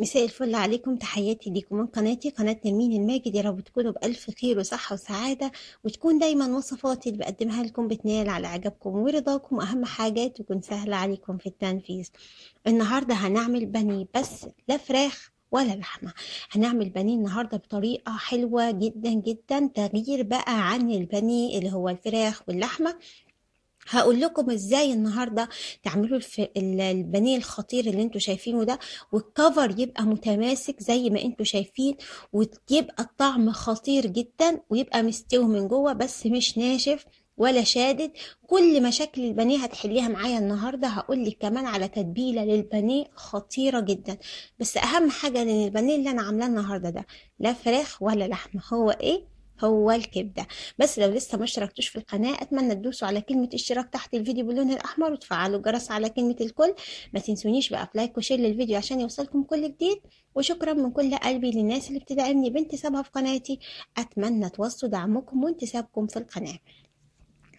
مساء الفل عليكم تحياتي ليكم من قناتي قناة نرمين الماجد يا رب تكونوا بألف خير وصحة وسعادة وتكون دايما وصفاتي اللي بقدمها لكم بتنال على إعجابكم ورضاكم وأهم حاجة تكون سهلة عليكم في التنفيذ النهاردة هنعمل بني بس لا فراخ ولا لحمة هنعمل بني النهاردة بطريقة حلوة جدا جدا تغيير بقى عن البني اللي هو الفراخ واللحمة هقول لكم ازاي النهارده تعملوا البانيه الخطير اللي انتم شايفينه ده والكفر يبقى متماسك زي ما انتم شايفين ويبقى الطعم خطير جدا ويبقى مستوي من جوه بس مش ناشف ولا شادد كل مشاكل البانيه هتحليها معايا النهارده هقول لك كمان على تتبيله للبانيه خطيره جدا بس اهم حاجه ان البانيه اللي انا عاملاه النهارده ده لا فراخ ولا لحمه هو ايه هو الكبدة بس لو لسه ما اشتركتوش في القناة أتمنى تدوسوا على كلمة اشتراك تحت الفيديو باللون الأحمر وتفعلوا الجرس على كلمة الكل ما تنسونيش بقى لايك وشير للفيديو عشان يوصلكم كل جديد وشكرا من كل قلبي للناس اللي بتدعمني بانتسابها في قناتي أتمنى توصوا دعمكم وانتسابكم في القناة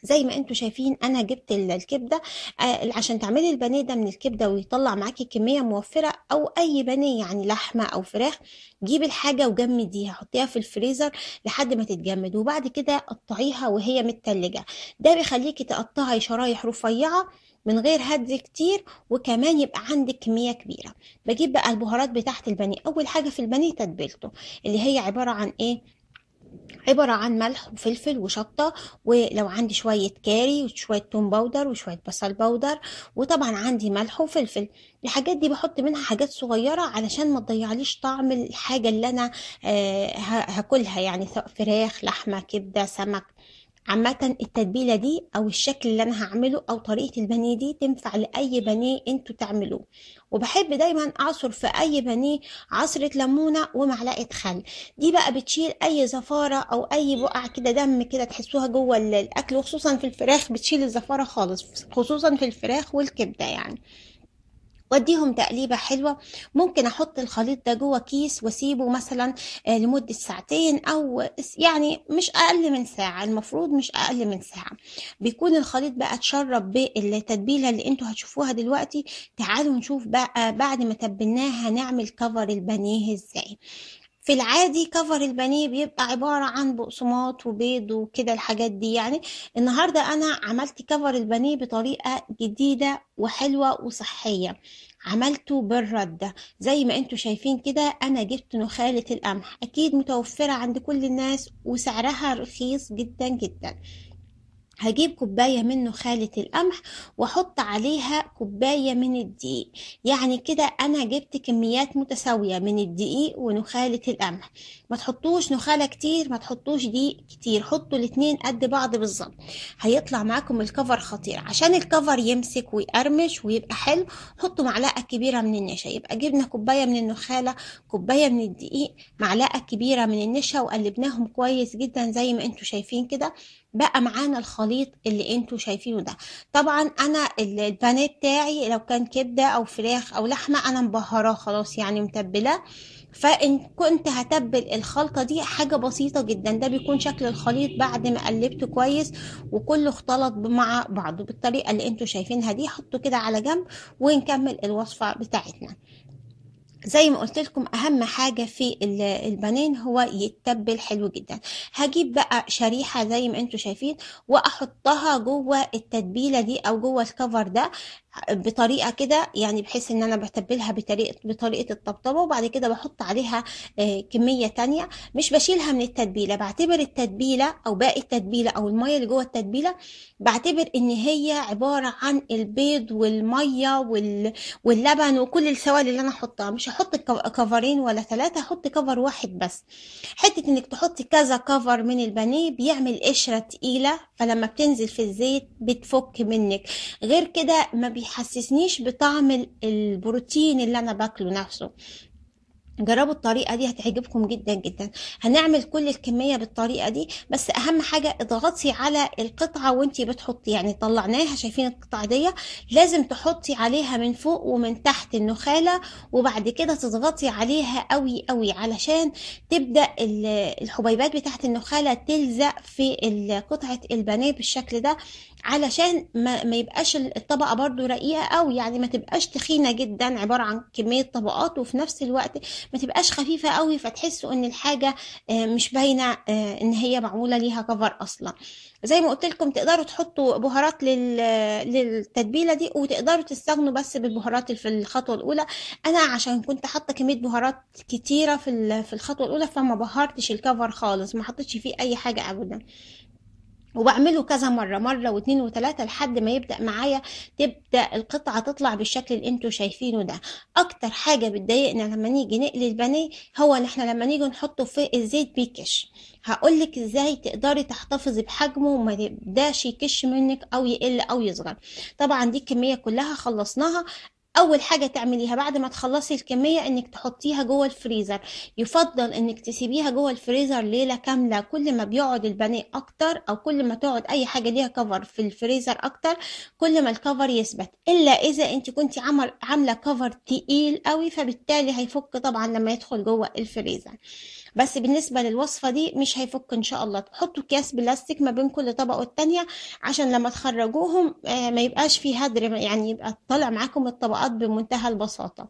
زي ما انتم شايفين انا جبت الكبده آه، عشان تعملي البانيه ده من الكبده ويطلع معاكي كميه موفره او اي بانيه يعني لحمه او فراخ جيبي الحاجه وجمديها حطيها في الفريزر لحد ما تتجمد وبعد كده قطعيها وهي متلجه ده بيخليكي تقطعي شرايح رفيعه من غير هدر كتير وكمان يبقى عندك كمية كبيرة بجيب بقى البهارات بتاعت البانيه أول حاجة في البانيه تتبيلته اللي هي عبارة عن إيه عبارة عن ملح وفلفل وشطة ولو عندي شوية كاري وشوية توم باودر وشوية بصل باودر وطبعا عندي ملح وفلفل الحاجات دي بحط منها حاجات صغيرة علشان ما تضيعليش طعم الحاجة اللي انا آه، هاكلها يعني سواء فراخ لحمة كبدة سمك عامة التتبيلة دي أو الشكل اللي أنا هعمله أو طريقة البانيه دي تنفع لأي بانيه انتوا تعملوه وبحب دايما أعصر في أي بانيه عصرة ليمونة ومعلقة خل دي بقى بتشيل أي زفارة أو أي بقع كده دم كده تحسوها جوه الأكل وخصوصا في الفراخ بتشيل الزفارة خالص خصوصا في الفراخ والكبدة يعني واديهم تقليبه حلوه ممكن احط الخليط ده جوه كيس واسيبه مثلا آه، لمده ساعتين او يعني مش اقل من ساعه المفروض مش اقل من ساعه بيكون الخليط بقى اتشرب بالتتبيله اللي انتوا هتشوفوها دلوقتي تعالوا نشوف بقى آه، بعد ما تبلناها هنعمل كفر البانيه ازاي في العادي كفر البانيه بيبقى عبارة عن بقسماط وبيض وكده الحاجات دي يعني النهاردة أنا عملت كفر البانيه بطريقة جديدة وحلوة وصحية عملته بالردة زي ما انتوا شايفين كده انا جبت نخالة القمح اكيد متوفرة عند كل الناس وسعرها رخيص جدا جدا هجيب كوباية منه خالة القمح واحط عليها كوباية من الدقيق يعني كده انا جبت كميات متساوية من الدقيق ونخالة القمح ما تحطوش نخالة كتير ما تحطوش دقيق كتير حطوا الاتنين قد بعض بالظبط هيطلع معاكم الكفر خطير عشان الكفر يمسك ويقرمش ويبقى حلو حطوا معلقة كبيرة من النشا يبقى جبنا كوباية من النخالة كوباية من الدقيق معلقة كبيرة من النشا وقلبناهم كويس جدا زي ما انتوا شايفين كده بقى معانا الخليط اللي انتوا شايفينه ده طبعا انا البانيه بتاعي لو كان كبده او فراخ او لحمه انا مبهراه خلاص يعني متبله فان كنت هتبل الخلطه دي حاجه بسيطه جدا ده بيكون شكل الخليط بعد ما قلبته كويس وكله اختلط مع بعضه بالطريقه اللي انتوا شايفينها دي حطوا كده على جنب ونكمل الوصفه بتاعتنا زي ما قلت لكم اهم حاجة في البنين هو يتبل حلو جدا هجيب بقى شريحة زي ما انتوا شايفين واحطها جوه التتبيلة دي او جوه الكفر ده بطريقه كده يعني بحيث ان انا بتبلها بطريقه بطريقه الطبطبه وبعد كده بحط عليها آه، كميه تانية مش بشيلها من التتبيله بعتبر التتبيله او باقي التتبيله او الميه اللي جوه التتبيله بعتبر ان هي عباره عن البيض والميه وال... واللبن وكل السوائل اللي انا احطها مش هحط كفرين ولا ثلاثه احط كفر واحد بس حته انك تحطي كذا كفر من البانيه بيعمل قشره تقيله فلما بتنزل في الزيت بتفك منك غير كده ما بي بيحسسنيش بطعم البروتين اللي انا باكله نفسه جربوا الطريقة دي هتعجبكم جدا جدا هنعمل كل الكمية بالطريقة دي بس اهم حاجة اضغطي على القطعة وانتي بتحطي يعني طلعناها شايفين القطعة دي لازم تحطي عليها من فوق ومن تحت النخالة وبعد كده تضغطي عليها قوي قوي علشان تبدأ الحبيبات بتاعت النخالة تلزق في قطعة البانيه بالشكل ده علشان ما, ما يبقاش الطبقة برضو رقيقة قوي يعني ما تبقاش تخينة جدا عبارة عن كمية طبقات وفي نفس الوقت ما تبقاش خفيفه قوي فتحسوا ان الحاجه آه، مش باينه آه، ان هي معموله ليها كفر اصلا زي ما قلت لكم تقدروا تحطوا بهارات لل... للتتبيله دي وتقدروا تستغنوا بس بالبهارات في الخطوه الاولى انا عشان كنت حاطه كميه بهارات كتيره في في الخطوه الاولى فما بهرتش الكفر خالص ما حطيتش فيه اي حاجه ابدا وبعمله كذا مره مره واتنين وتلاته لحد ما يبدا معايا تبدا القطعه تطلع بالشكل اللي انتوا شايفينه ده اكتر حاجه بتضايقنا لما نيجي نقلي البانيه هو ان احنا لما نيجي نحطه في الزيت بيكش هقولك ازاي تقدري تحتفظي بحجمه وما يبداش يكش منك او يقل او يصغر طبعا دي الكميه كلها خلصناها اول حاجه تعمليها بعد ما تخلصي الكميه انك تحطيها جوه الفريزر يفضل انك تسيبيها جوه الفريزر ليله كامله كل ما بيقعد البانيه اكتر او كل ما تقعد اي حاجه ليها كفر في الفريزر اكتر كل ما الكفر يثبت الا اذا انت كنت عامله كفر تقيل قوي فبالتالي هيفك طبعا لما يدخل جوه الفريزر بس بالنسبه للوصفه دي مش هيفك ان شاء الله حطوا اكياس بلاستيك ما بين كل طبقه والتانيه عشان لما تخرجوهم آه، ما يبقاش فيه هدر يعني يبقى طالع معاكم الطبقات بمنتهى البساطه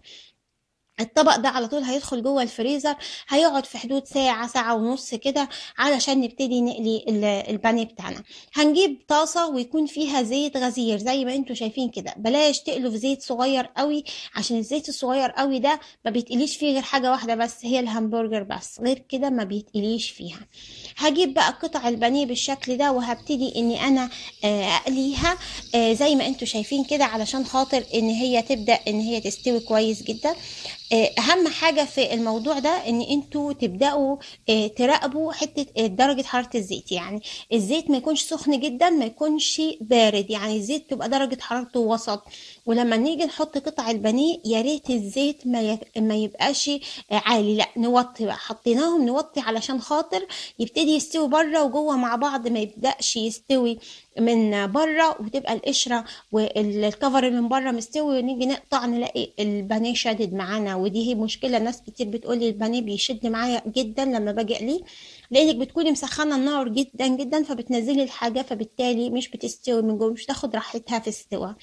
الطبق ده على طول هيدخل جوه الفريزر هيقعد في حدود ساعة ساعة ونص كده علشان نبتدي نقلي البانيه بتاعنا هنجيب طاسة ويكون فيها زيت غزير زي ما انتم شايفين كده بلاش تقلوا في زيت صغير قوي عشان الزيت الصغير قوي ده ما بيتقليش فيه غير حاجة واحدة بس هي الهامبرجر بس غير كده ما بيتقليش فيها هجيب بقى قطع البانيه بالشكل ده وهبتدي اني انا آه، اقليها آه، زي ما انتم شايفين كده علشان خاطر ان هي تبدأ ان هي تستوي كويس جدا آه، اهم حاجه في الموضوع ده ان انتوا تبداوا آه، تراقبوا حته آه، درجه حراره الزيت يعني الزيت ما يكونش سخن جدا ما يكونش بارد يعني الزيت تبقى درجه حرارته وسط ولما نيجي نحط قطع البانيه يا ريت الزيت ما ما يبقاش عالي لا نوطي بقى حطيناهم نوطي علشان خاطر يبتدي يستوي بره وجوه مع بعض ما يبداش يستوي من بره وتبقى القشره والكفر من بره مستوي ونيجي نقطع نلاقي البانيه شادد معانا ودي هي مشكله ناس كتير بتقول لي البانيه بيشد معايا جدا لما باجي اقليه لانك بتكوني مسخنه النار جدا جدا فبتنزلي الحاجه فبالتالي مش بتستوي من جوه مش تاخد راحتها في استوى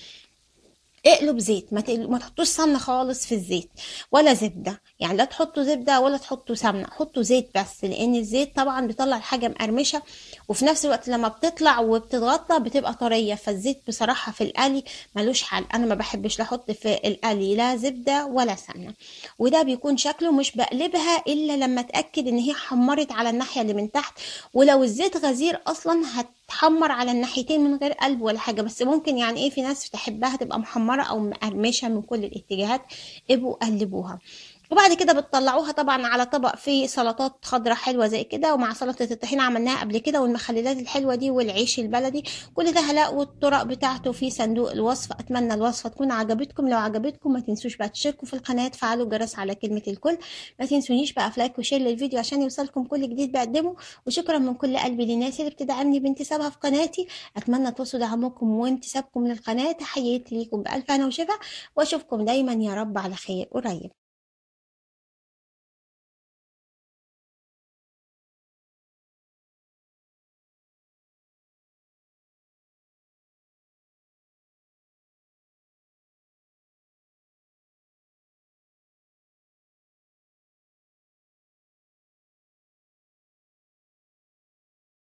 اقلب زيت ما, تقل... ما تحطوش سمنه خالص في الزيت ولا زبده يعني لا تحطوا زبده ولا تحطوا سمنه حطوا زيت بس لان الزيت طبعا بيطلع الحاجه مقرمشه وفي نفس الوقت لما بتطلع وبتتغطى بتبقى طريه فالزيت بصراحه في القلي ملوش حل انا ما بحبش لا احط في القلي لا زبده ولا سمنه وده بيكون شكله مش بقلبها الا لما اتاكد ان هي حمرت على الناحيه اللي من تحت ولو الزيت غزير اصلا هت تحمر على الناحيتين من غير قلب ولا حاجة بس ممكن يعني ايه في ناس تحبها تبقى محمرة او مقرمشة من كل الاتجاهات ابقوا قلبوها وبعد كده بتطلعوها طبعا على طبق فيه سلطات خضراء حلوه زي كده ومع سلطه الطحين عملناها قبل كده والمخللات الحلوه دي والعيش البلدي كل ده هلاقوا والطرق بتاعته في صندوق الوصف اتمنى الوصفه تكون عجبتكم لو عجبتكم ما تنسوش بقى تشتركوا في القناه تفعلوا الجرس على كلمه الكل ما تنسونيش بقى في لايك وشير للفيديو عشان يوصلكم كل جديد بقدمه وشكرا من كل قلبي للناس اللي بتدعمني بانتسابها في قناتي اتمنى توصلوا دعمكم وانتسابكم للقناه تحياتي ليكم بالف هنا وشفا واشوفكم دايما يا رب على خير قريب